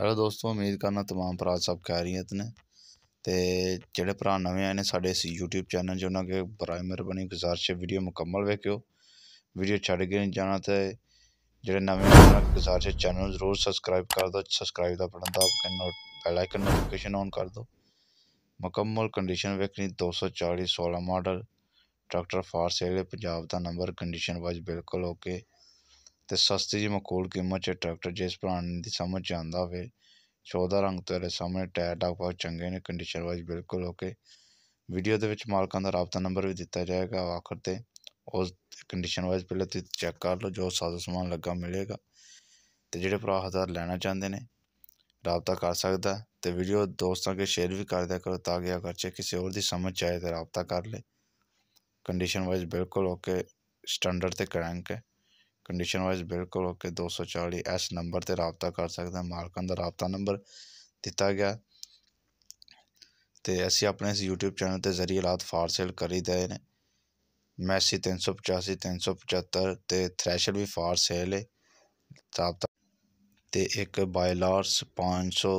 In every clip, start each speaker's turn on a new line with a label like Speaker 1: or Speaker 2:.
Speaker 1: hello ਦੋਸਤੋ ਉਮੀਦ ਕਰਨਾ तमाम ਭਰਾ ਸਭ ਖੈਰੀਅਤ ਨੇ ਤੇ ਜਿਹੜੇ ਭਰਾ ਨਵੇਂ ਆਏ ਨੇ ਸਾਡੇ ਇਸ YouTube ਚੈਨਲ 'ਚ ਉਹਨਾਂ ਕੇ ਬਰਾਏ ਮਿਹਰਬਾਨੀ ਗੁਜ਼ਾਰਿਸ਼ ਹੈ ਵੀਡੀਓ ਮੁਕੰਮਲ ਵੇਖਿਓ ਵੀਡੀਓ ਛੱਡ ਕੇ ਨਹੀਂ ਜਾਣਾ ਤੇ ਜਿਹੜੇ ਨਵੇਂ ਆਏ ਗੁਜ਼ਾਰਿਸ਼ ਹੈ ਚੈਨਲ ਜ਼ਰੂਰ ਸਬਸਕ੍ਰਾਈਬ ਕਰ ਦਿਓ ਸਬਸਕ੍ਰਾਈਬ ਦਾ ਬਟਨ ਦਬਾ ਕੇ note bell icon notification on ਕਰ ਦਿਓ ਮੁਕੰਮਲ ਕੰਡੀਸ਼ਨ ਵੇਖਣੀ 240 16 model tractor for sale Punjab ਦਾ ਨੰਬਰ ਕੰਡੀਸ਼ਨ ਵਾਈਜ਼ ਬਿਲਕੁਲ ਓਕੇ ਤੇ ਸਸਤੀ ਜਿਹੀ ਮਕੋਲ ਕੀਮਤ 'ਚ ਟਰੈਕਟਰ ਜਿਸ ਭਰਾ ਦੀ ਸਮਝ 'ਚ ਆਉਂਦਾ ਹੋਵੇ ਚੌਦਾਂ ਰੰਗ ਤੇਰੇ ਸਾਹਮਣੇ ਟਾਇਰ ਡੱਕ ਬਹੁਤ ਚੰਗੇ ਨੇ ਕੰਡੀਸ਼ਨ ਵਾਈਜ਼ ਬਿਲਕੁਲ ਓਕੇ ਵੀਡੀਓ ਦੇ ਵਿੱਚ ਮਾਲਕਾਂ ਦਾ ਰਾਬਤਾ ਨੰਬਰ ਵੀ ਦਿੱਤਾ ਜਾਏਗਾ ਆਖਰ ਤੇ ਉਸ ਕੰਡੀਸ਼ਨ ਵਾਈਜ਼ ਪਹਿਲਾਂ ਤੁਸੀਂ ਚੈੱਕ ਕਰ ਲਓ ਜੋ ਸਾਜ਼ੋ ਸਮਾਨ ਲੱਗਾ ਮਿਲੇਗਾ ਤੇ ਜਿਹੜੇ ਭਰਾ ਹਜ਼ਾਰ ਲੈਣਾ ਚਾਹੁੰਦੇ ਨੇ ਰਾਬਤਾ ਕਰ ਸਕਦਾ ਤੇ ਵੀਡੀਓ ਦੋਸਤਾਂ ਕੇ ਸ਼ੇਅਰ ਵੀ ਕਰ ਦਿਆ ਕਰੋ ਤਾਂ ਕਿ ਅਗਰ ਚੇ ਕਿਸੇ ਹੋਰ ਦੀ ਸਮਝ ਚਾਹੇ ਤੇ ਰਾਬਤਾ ਕਰ ਲੇ ਕੰਡੀਸ਼ਨ ਵਾਈਜ਼ ਬਿਲਕੁਲ ਓਕੇ ਸਟੈਂਡਰਡ ਤੇ ਕਰੰਕ ਹੈ ਕੰਡੀਸ਼ਨ ਵਾਈਜ਼ ਬਿਲਕੁਲ ਓਕੇ 240 ਐਸ ਨੰਬਰ ਤੇ ਰਾਬਤਾ ਕਰ ਸਕਦਾ ਮਾਲਕਾਂ ਦਾ ਰਾਬਤਾ ਨੰਬਰ ਦਿੱਤਾ ਗਿਆ ਤੇ ਅਸੀਂ ਆਪਣੇ ਇਸ YouTube ਚੈਨਲ ਤੇ ਜ਼ਰੀਏ ਲਾਤ ਫਾਰ ਸੇਲ ਕਰੀਦੇ ਨੇ ਮੈਸੀ 385 375 ਤੇ ਥ੍ਰੈਸ਼ਰ ਵੀ ਫਾਰ ਸੇਲ ਹੈ ਰਾਬਤਾ ਤੇ ਇੱਕ 500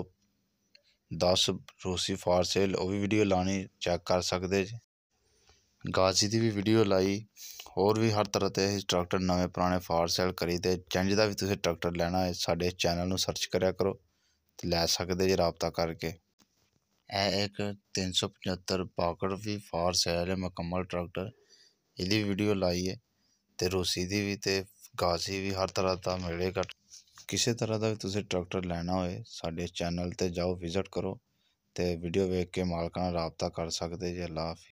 Speaker 1: 510 ਰੂਸੀ ਫਾਰ ਸੇਲ ਉਹ ਵੀ ਵੀਡੀਓ ਲਾਣੀ ਚੈੱਕ ਕਰ ਸਕਦੇ ਜੀ ਗਾਜ਼ੀ ਦੀ ਵੀ ਵੀਡੀਓ ਲਾਈ ਹੋਰ ਵੀ ਹਰ ਤਰ੍ਹਾਂ ਦੇ ਟਰੈਕਟਰ ਨਵੇਂ ਪੁਰਾਣੇ ਫਾਰ ਸੇਲ ਕਰੀਦੇ ਚੰਜ ਦਾ ਵੀ ਤੁਸੀਂ ਟਰੈਕਟਰ ਲੈਣਾ ਹੈ ਸਾਡੇ ਚੈਨਲ ਨੂੰ ਸਰਚ ਕਰਿਆ ਕਰੋ ਤੇ ਲੈ ਸਕਦੇ ਜੇ ਰਾਬਤਾ ਕਰਕੇ ਇਹ ਇੱਕ 375 ਪਾਕਰ ਵੀ ਫਾਰ ਸੇਲ ਹੈ ਮੁਕੰਮਲ ਟਰੈਕਟਰ ਇਹਦੀ ਵੀਡੀਓ ਲਾਈ ਹੈ ਤੇ ਰੂਸੀ ਦੀ ਵੀ ਤੇ ਗਾਜ਼ੀ ਵੀ ਹਰ ਤਰ੍ਹਾਂ ਦਾ ਮਿਲੇਗਾ ਕਿਸੇ ਤਰ੍ਹਾਂ ਦਾ ਵੀ ਤੁਸੀਂ ਟਰੈਕਟਰ ਲੈਣਾ ਹੋਏ ਸਾਡੇ ਚੈਨਲ ਤੇ ਜਾਓ ਵਿਜ਼ਿਟ ਕਰੋ ਤੇ ਵੀਡੀਓ ਵੇਖ ਕੇ ਮਾਲਕਾਂ ਨਾਲ ਰਾਬਤਾ ਕਰ ਸਕਦੇ ਜੇ ਲਾਫ